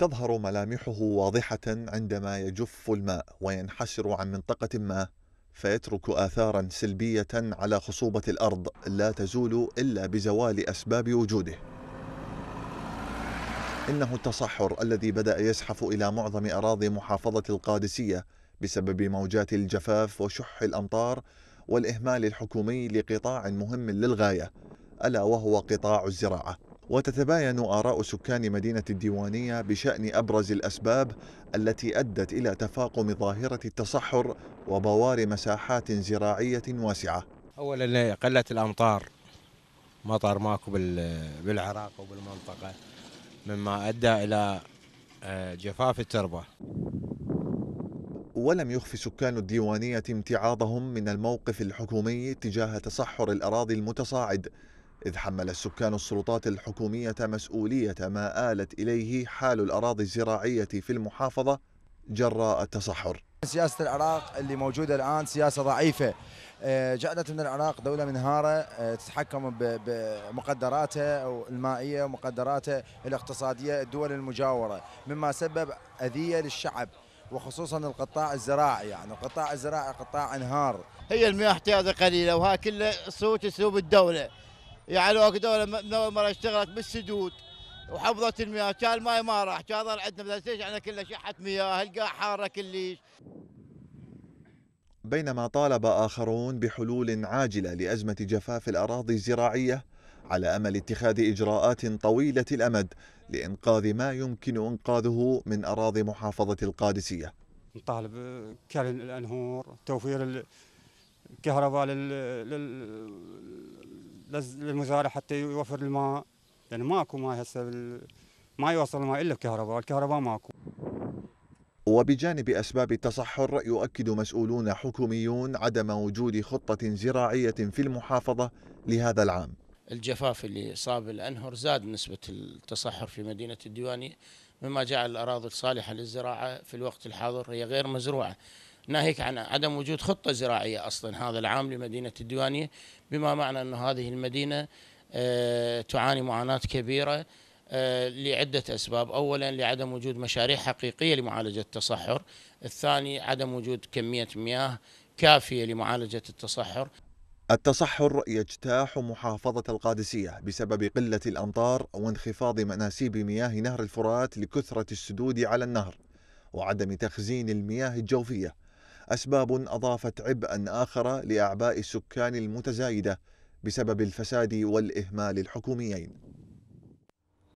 تظهر ملامحه واضحة عندما يجف الماء وينحسر عن منطقة ما فيترك آثارا سلبية على خصوبة الأرض لا تزول إلا بزوال أسباب وجوده إنه التصحر الذي بدأ يزحف إلى معظم أراضي محافظة القادسية بسبب موجات الجفاف وشح الأمطار والإهمال الحكومي لقطاع مهم للغاية ألا وهو قطاع الزراعة وتتباين آراء سكان مدينة الديوانية بشأن أبرز الأسباب التي أدت إلى تفاقم ظاهرة التصحر وبوار مساحات زراعية واسعة أولا قلة الأمطار مطر ماكو بالعراق وبالمنطقة مما أدى إلى آه، جفاف التربة ولم يخف سكان الديوانية امتعاضهم من الموقف الحكومي تجاه تصحر الأراضي المتصاعد إذ حمل السكان السلطات الحكومية مسؤولية ما آلت إليه حال الأراضي الزراعية في المحافظة جراء التصحر سياسة العراق اللي موجودة الآن سياسة ضعيفة آه، جعلت من العراق دولة منهارة آه، تتحكم بمقدراتها المائية ومقدراتها الاقتصادية الدول المجاورة مما سبب أذية للشعب وخصوصا القطاع الزراعي يعني القطاع الزراعي قطاع انهار هي المياه احتياطي قليله وها كله صوت اسلوب الدوله يعني وقت دوله من اول مره اشتغلت بالسدود وحفظت المياه كان الماي ما راح كان ظل عندنا ليش احنا كلنا شحه مياه القاع حاره كلش بينما طالب آخرون بحلول عاجلة لأزمة جفاف الأراضي الزراعية على أمل اتخاذ إجراءات طويلة الأمد لإنقاذ ما يمكن إنقاذه من أراضي محافظة القادسية نطالب آه، كل الأنهور توفير الكهرباء لل... لل... للمزارع حتى يوفر الماء لان يعني ماكو ماء هسه ما يوصل الماء الا الكهرباء الكهرباء ماكو وبجانب أسباب التصحر يؤكد مسؤولون حكوميون عدم وجود خطة زراعية في المحافظة لهذا العام الجفاف اللي صاب الأنهر زاد نسبة التصحر في مدينة الديواني مما جعل الأراضي الصالحة للزراعة في الوقت الحاضر هي غير مزروعة ناهيك عن عدم وجود خطة زراعية أصلا هذا العام لمدينة الديوانية بما معنى أن هذه المدينة آه، تعاني معاناة كبيرة آه، لعدة أسباب أولا لعدم وجود مشاريع حقيقية لمعالجة التصحر الثاني عدم وجود كمية مياه كافية لمعالجة التصحر التصحر يجتاح محافظة القادسية بسبب قلة الأمطار وانخفاض مناسيب مياه نهر الفرات لكثرة السدود على النهر وعدم تخزين المياه الجوفية أسباب أضافت عبئا آخر لأعباء السكان المتزايدة بسبب الفساد والإهمال الحكوميين